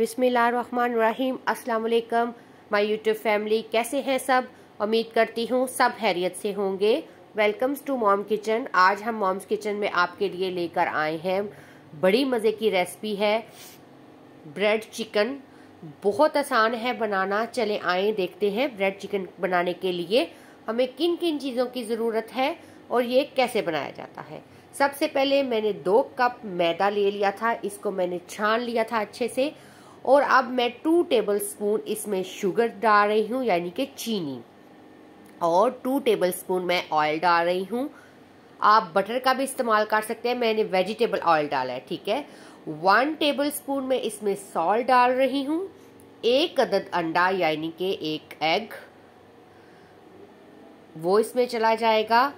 बिसमीम अस्सलाम my YouTube family कैसे हैं सब उम्मीद करती हूँ सब हैरियत से होंगे वेलकम्स टू मॉम किचन आज हम मॉम्स किचन में आपके लिए लेकर आए हैं बड़ी मज़े की रेसिपी है ब्रेड चिकन बहुत आसान है बनाना चले आए देखते हैं ब्रेड चिकन बनाने के लिए हमें किन किन चीज़ों की ज़रूरत है और ये कैसे बनाया जाता है सबसे पहले मैंने दो कप मैदा ले लिया था इसको मैंने छान लिया था अच्छे से और अब मैं टू टेबल स्पून इसमें शुगर डाल रही हूँ यानी कि चीनी और टू टेबल स्पून मैं ऑयल डाल रही हूँ आप बटर का भी इस्तेमाल कर सकते हैं मैंने वेजिटेबल ऑयल डाला है ठीक है वन टेबल स्पून मैं इसमें सॉल्ट डाल रही हूँ एक अदद अंडा यानी कि एक एग वो इसमें चला जाएगा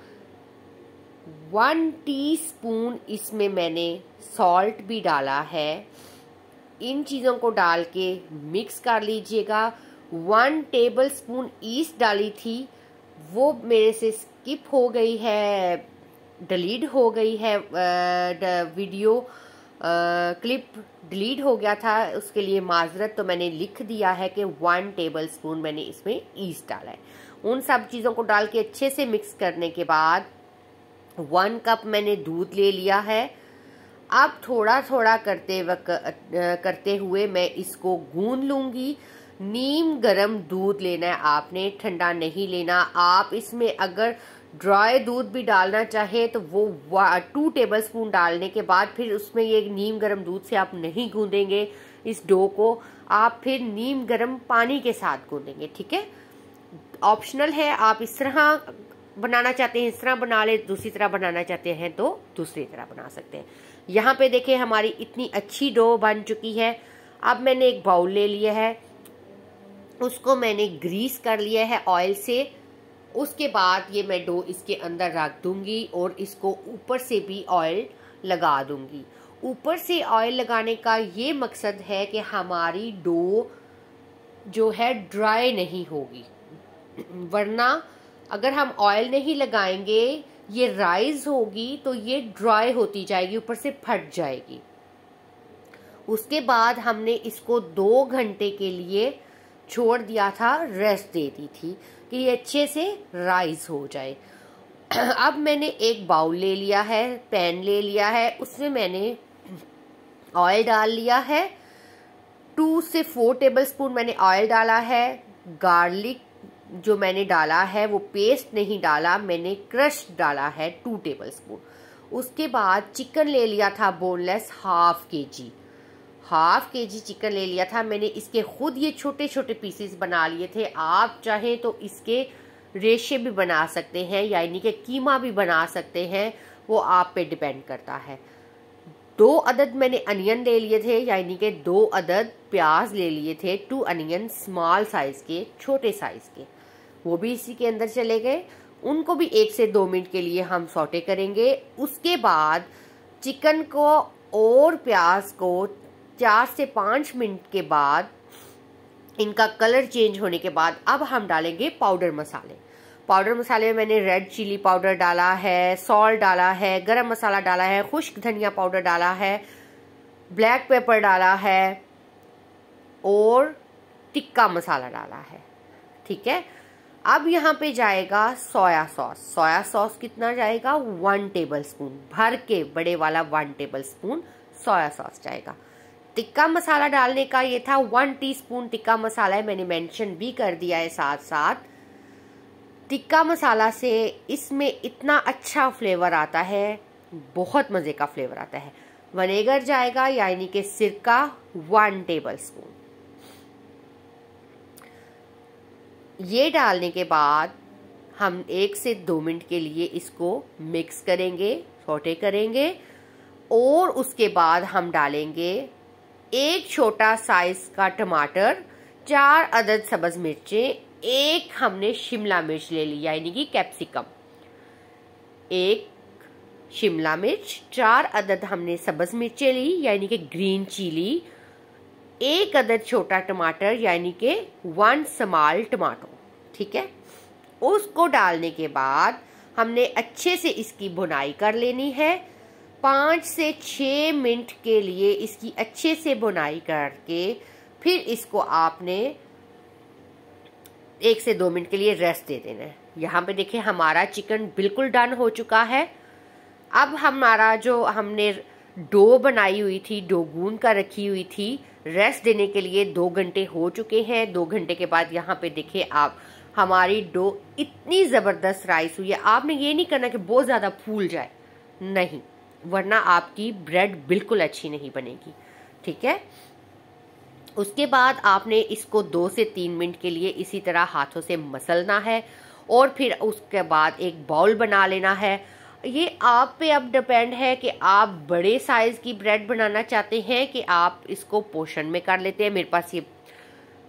वन टीस्पून इसमें मैंने सॉल्ट भी डाला है इन चीज़ों को डाल के मिक्स कर लीजिएगा वन टेबल स्पून ईस्ट डाली थी वो मेरे से स्किप हो गई है डिलीट हो गई है वीडियो क्लिप डिलीट हो गया था उसके लिए माजरत तो मैंने लिख दिया है कि वन टेबल स्पून मैंने इसमें ईस्ट डाला है उन सब चीज़ों को डाल के अच्छे से मिक्स करने के बाद वन कप मैंने दूध ले लिया है अब थोड़ा थोड़ा करते वक्त करते हुए मैं इसको गून लूँगी नीम गरम दूध लेना है आपने ठंडा नहीं लेना आप इसमें अगर ड्राई दूध भी डालना चाहे तो वो टू टेबल स्पून डालने के बाद फिर उसमें ये नीम गर्म दूध से आप नहीं गूंदेंगे इस डो को आप फिर नीम गर्म पानी के साथ गूंदेंगे ठीक है ऑप्शनल है आप इस तरह बनाना चाहते हैं इस तरह बना ले दूसरी तरह बनाना चाहते हैं तो दूसरी तरह बना सकते हैं यहाँ पे देखें हमारी इतनी अच्छी डो बन चुकी है अब मैंने एक बाउल ले लिया है उसको मैंने ग्रीस कर लिया है ऑयल से उसके बाद ये मैं डो इसके अंदर रख दूंगी और इसको ऊपर से भी ऑयल लगा दूंगी ऊपर से ऑयल लगाने का ये मकसद है कि हमारी डो जो है ड्राई नहीं होगी वरना अगर हम ऑयल नहीं लगाएंगे ये राइज होगी तो ये ड्राई होती जाएगी ऊपर से फट जाएगी उसके बाद हमने इसको दो घंटे के लिए छोड़ दिया था रेस्ट दे दी थी कि ये अच्छे से राइज हो जाए अब मैंने एक बाउल ले लिया है पैन ले लिया है उसमें मैंने ऑयल डाल लिया है टू से फोर टेबल स्पून मैंने ऑयल डाला है गार्लिक जो मैंने डाला है वो पेस्ट नहीं डाला मैंने क्रश डाला है टू टेबल स्पून उसके बाद चिकन ले लिया था बोनलेस हाफ के जी हाफ के जी चिकन ले लिया था मैंने इसके खुद ये छोटे छोटे पीसेस बना लिए थे आप चाहें तो इसके रेशे भी बना सकते हैं यानी कि कीमा भी बना सकते हैं वो आप पे डिपेंड करता है दो अदद मैंने अनियन ले लिए थे यानी कि दो अदद प्याज ले लिए थे टू अनियन स्मॉल साइज़ के छोटे साइज़ के वो भी इसी के अंदर चले गए उनको भी एक से दो मिनट के लिए हम सौटे करेंगे उसके बाद चिकन को और प्याज को चार से पाँच मिनट के बाद इनका कलर चेंज होने के बाद अब हम डालेंगे पाउडर मसाले पाउडर मसाले में मैंने रेड चिली पाउडर डाला है सॉल्ट डाला है गरम मसाला डाला है खुश्क धनिया पाउडर डाला है ब्लैक पेपर डाला है और टिक्का मसाला डाला है ठीक है अब यहाँ पे जाएगा सोया सॉस सोया सॉस कितना जाएगा वन टेबल स्पून भर के बड़े वाला one tablespoon soya sauce जाएगा टिक्का मसाला डालने का ये था वन टीस्पून टिक्का मसाला है मैंने मेंशन भी कर दिया है साथ साथ टिक्का मसाला से इसमें इतना अच्छा फ्लेवर आता है बहुत मज़े का फ्लेवर आता है वनेगर जाएगा यानी कि सिरका वन टेबल स्पून ये डालने के बाद हम एक से दो मिनट के लिए इसको मिक्स करेंगे छोटे करेंगे और उसके बाद हम डालेंगे एक छोटा साइज का टमाटर चार अदद सब्ज मिर्चें एक हमने शिमला मिर्च ले ली यानी कि कैप्सिकम एक शिमला मिर्च चार अदद हमने सब्ज मिर्चें ली यानी कि ग्रीन चिली एक अदर छोटा टमाटर यानी के वन समाल टमाटो ठीक है उसको डालने के बाद हमने अच्छे से इसकी बुनाई कर लेनी है पाँच से छ मिनट के लिए इसकी अच्छे से बुनाई करके फिर इसको आपने एक से दो मिनट के लिए रेस्ट दे देना है यहाँ पे देखिए हमारा चिकन बिल्कुल डन हो चुका है अब हमारा जो हमने डो बनाई हुई थी डो गूंद कर रखी हुई थी रेस्ट देने के लिए दो घंटे हो चुके हैं दो घंटे के बाद यहाँ पे देखे आप हमारी डो इतनी ज़बरदस्त राइस हुई है आपने ये नहीं करना कि बहुत ज़्यादा फूल जाए नहीं वरना आपकी ब्रेड बिल्कुल अच्छी नहीं बनेगी ठीक है उसके बाद आपने इसको दो से तीन मिनट के लिए इसी तरह हाथों से मसलना है और फिर उसके बाद एक बाउल बना लेना है ये आप पे अब डिपेंड है कि आप बड़े साइज़ की ब्रेड बनाना चाहते हैं कि आप इसको पोषण में कर लेते हैं मेरे पास ये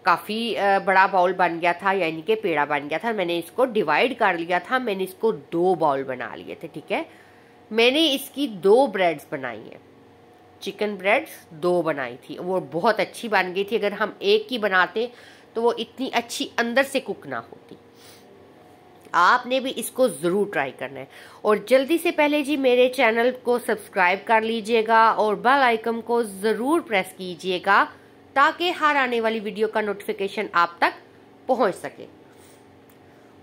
काफ़ी बड़ा बाउल बन गया था यानी कि पेड़ा बन गया था मैंने इसको डिवाइड कर लिया था मैंने इसको दो बाउल बना लिए थे ठीक है मैंने इसकी दो ब्रेड्स बनाई हैं चिकन ब्रेड्स दो बनाई थी वो बहुत अच्छी बन गई थी अगर हम एक की बनाते तो वो इतनी अच्छी अंदर से कुक ना होती आपने भी इसको ज़रूर ट्राई करना है और जल्दी से पहले जी मेरे चैनल को सब्सक्राइब कर लीजिएगा और बेल आइकन को ज़रूर प्रेस कीजिएगा ताकि हर आने वाली वीडियो का नोटिफिकेशन आप तक पहुंच सके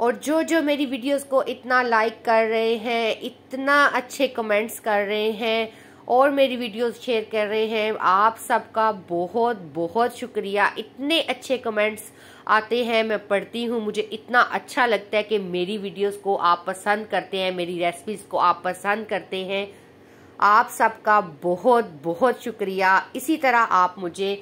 और जो जो मेरी वीडियोस को इतना लाइक कर रहे हैं इतना अच्छे कमेंट्स कर रहे हैं और मेरी वीडियोस शेयर कर रहे हैं आप सबका बहुत बहुत शुक्रिया इतने अच्छे कमेंट्स आते हैं मैं पढ़ती हूँ मुझे इतना अच्छा लगता है कि मेरी वीडियोस को आप पसंद करते हैं मेरी रेसिपीज़ को आप पसंद करते हैं आप सबका बहुत बहुत शुक्रिया इसी तरह आप मुझे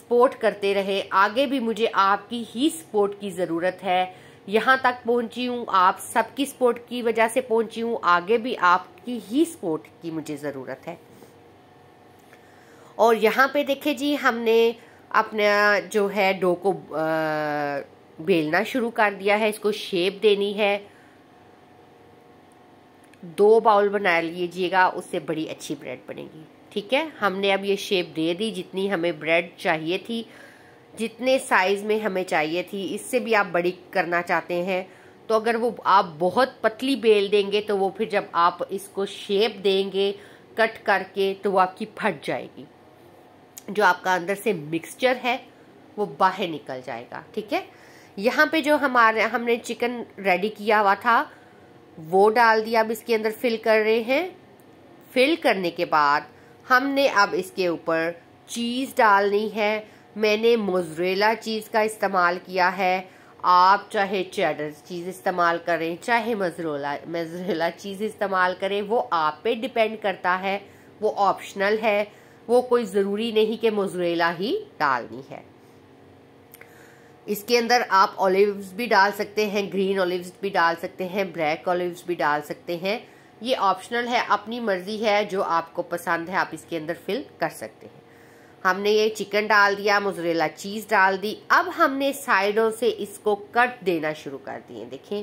सपोर्ट करते रहे आगे भी मुझे आपकी ही सपोर्ट की ज़रूरत है यहाँ तक पहुँची हूँ आप सबकी सपोर्ट की वजह से पहुँची हूँ आगे भी आपकी ही सपोर्ट की मुझे ज़रूरत है और यहाँ पे देखे जी हमने अपना जो है डो को बेलना शुरू कर दिया है इसको शेप देनी है दो बाउल बना लीजिएगा उससे बड़ी अच्छी ब्रेड बनेगी ठीक है हमने अब ये शेप दे दी जितनी हमें ब्रेड चाहिए थी जितने साइज़ में हमें चाहिए थी इससे भी आप बड़ी करना चाहते हैं तो अगर वो आप बहुत पतली बेल देंगे तो वो फिर जब आप इसको शेप देंगे कट करके तो वो आपकी फट जाएगी जो आपका अंदर से मिक्सचर है वो बाहर निकल जाएगा ठीक है यहाँ पे जो हमारे हमने चिकन रेडी किया हुआ था वो डाल दिया अब इसके अंदर फिल कर रहे हैं फिल करने के बाद हमने अब इसके ऊपर चीज़ डालनी है मैंने मोजरेला चीज़ का इस्तेमाल किया है आप चाहे चेडर चीज़ इस्तेमाल करें चाहे मजरोला मजरेला चीज़ इस्तेमाल करें वो आप पे डिपेंड करता है वो ऑप्शनल है वो कोई ज़रूरी नहीं कि मोजरेला ही डालनी है इसके अंदर आप ऑलिव्स भी डाल सकते हैं ग्रीन ऑलिव्स भी डाल सकते हैं ब्लैक ऑलिव्स भी डाल सकते हैं ये ऑप्शनल है अपनी मर्ज़ी है जो आपको पसंद है आप इसके अंदर फिल कर सकते हैं हमने ये चिकन डाल दिया मोजरेला चीज़ डाल दी अब हमने साइडों से इसको कट देना शुरू कर दिए देखें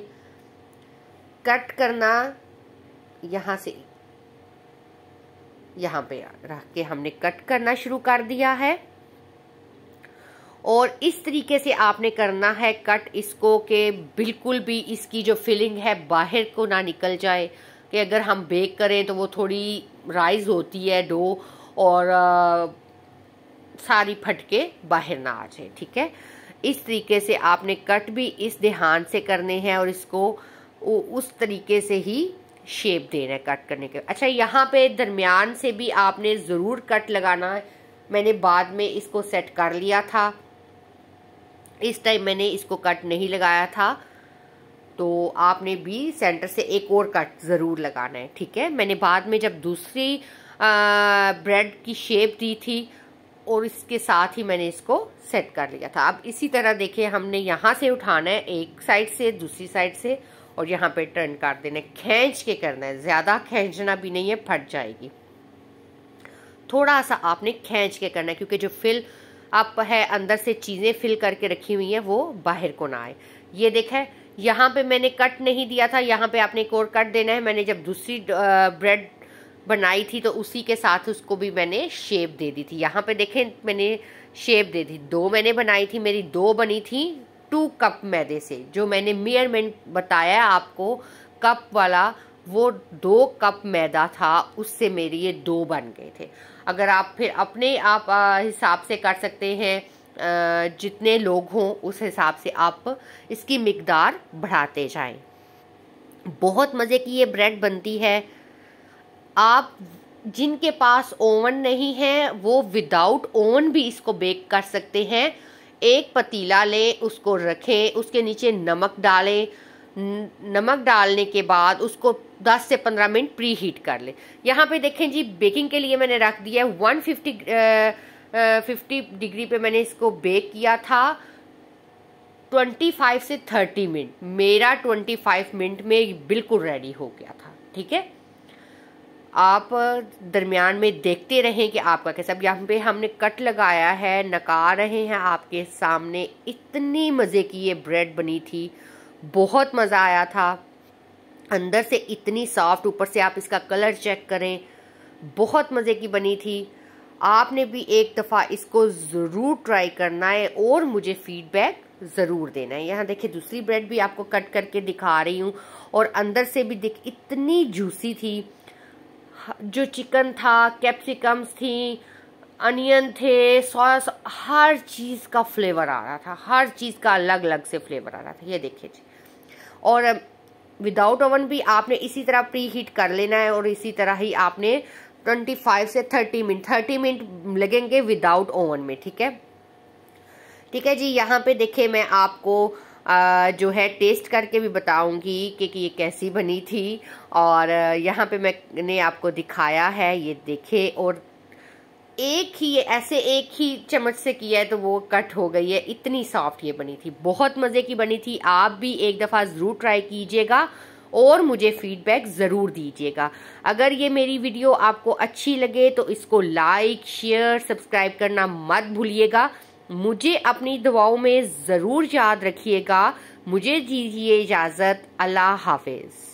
कट करना यहाँ से यहाँ पे रख के हमने कट करना शुरू कर दिया है और इस तरीके से आपने करना है कट इसको के बिल्कुल भी इसकी जो फिलिंग है बाहर को ना निकल जाए कि अगर हम बेक करें तो वो थोड़ी राइज होती है डो और आ, सारी फटके बाहर ना आ जाए ठीक है इस तरीके से आपने कट भी इस ध्यान से करने हैं और इसको उस तरीके से ही शेप दे रहे हैं कट करने के अच्छा यहाँ पे दरमियान से भी आपने ज़रूर कट लगाना है मैंने बाद में इसको सेट कर लिया था इस टाइम मैंने इसको कट नहीं लगाया था तो आपने भी सेंटर से एक और कट ज़रूर लगाना है ठीक है मैंने बाद में जब दूसरी ब्रेड की शेप दी थी और इसके साथ ही मैंने इसको सेट कर लिया था अब इसी तरह देखिए हमने यहाँ से उठाना है एक साइड से दूसरी साइड से और यहाँ पे टर्न काट देना है खींच के करना है ज़्यादा खींचना भी नहीं है फट जाएगी थोड़ा सा आपने खींच के करना है क्योंकि जो फिल आप है अंदर से चीज़ें फिल करके रखी हुई हैं वो बाहर को ना आए ये देखें यहाँ पे मैंने कट नहीं दिया था यहाँ पे आपने एक और कट देना है मैंने जब दूसरी ब्रेड बनाई थी तो उसी के साथ उसको भी मैंने शेप दे दी थी यहाँ पे देखें मैंने शेप दे दी दो मैंने बनाई थी मेरी दो बनी थी टू कप मैदे से जो मैंने मेयरमेंट बताया आपको कप वाला वो दो कप मैदा था उससे मेरे ये दो बन गए थे अगर आप फिर अपने आप हिसाब से कर सकते हैं जितने लोग हों उस हिसाब से आप इसकी मकदार बढ़ाते जाएं बहुत मज़े की ये ब्रेड बनती है आप जिनके पास ओवन नहीं है वो विदाउट ओवन भी इसको बेक कर सकते हैं एक पतीला लें उसको रखें उसके नीचे नमक डालें नमक डालने के बाद उसको 10 से 15 मिनट प्री हीट कर लें यहाँ पे देखें जी बेकिंग के लिए मैंने रख दिया है 150 फिफ्टी डिग्री पे मैंने इसको बेक किया था 25 से 30 मिनट मेरा 25 मिनट में बिल्कुल रेडी हो गया था ठीक है आप दरमियान में देखते रहें कि आपका कैसा यहाँ पे हमने कट लगाया है नका रहे हैं आपके सामने इतनी मज़े की ये ब्रेड बनी थी बहुत मज़ा आया था अंदर से इतनी सॉफ्ट ऊपर से आप इसका कलर चेक करें बहुत मज़े की बनी थी आपने भी एक दफ़ा इसको ज़रूर ट्राई करना है और मुझे फीडबैक ज़रूर देना है यहाँ देखिए दूसरी ब्रेड भी आपको कट करके दिखा रही हूँ और अंदर से भी दिख इतनी जूसी थी जो चिकन था कैप्सिकम्स थी अनियन थे सॉस हर चीज़ का फ्लेवर आ रहा था हर चीज़ का अलग अलग से फ्लेवर आ रहा था ये देखिए जी और विदाउट ओवन भी आपने इसी तरह प्री हीट कर लेना है और इसी तरह ही आपने 25 से 30 मिनट 30 मिनट लगेंगे विदाउट ओवन में ठीक है ठीक है जी यहाँ पे देखिए मैं आपको जो है टेस्ट करके भी बताऊंगी कि, ये कैसी बनी थी और यहाँ पे मैंने आपको दिखाया है ये देखे और एक ही ऐसे एक ही चम्मच से किया है तो वो कट हो गई है इतनी सॉफ्ट ये बनी थी बहुत मज़े की बनी थी आप भी एक दफ़ा ज़रूर ट्राई कीजिएगा और मुझे फीडबैक ज़रूर दीजिएगा अगर ये मेरी वीडियो आपको अच्छी लगे तो इसको लाइक शेयर सब्सक्राइब करना मत भूलिएगा मुझे अपनी दुआओं में ज़रूर याद रखिएगा मुझे दीजिए इजाज़त अल्लाह हाफिज़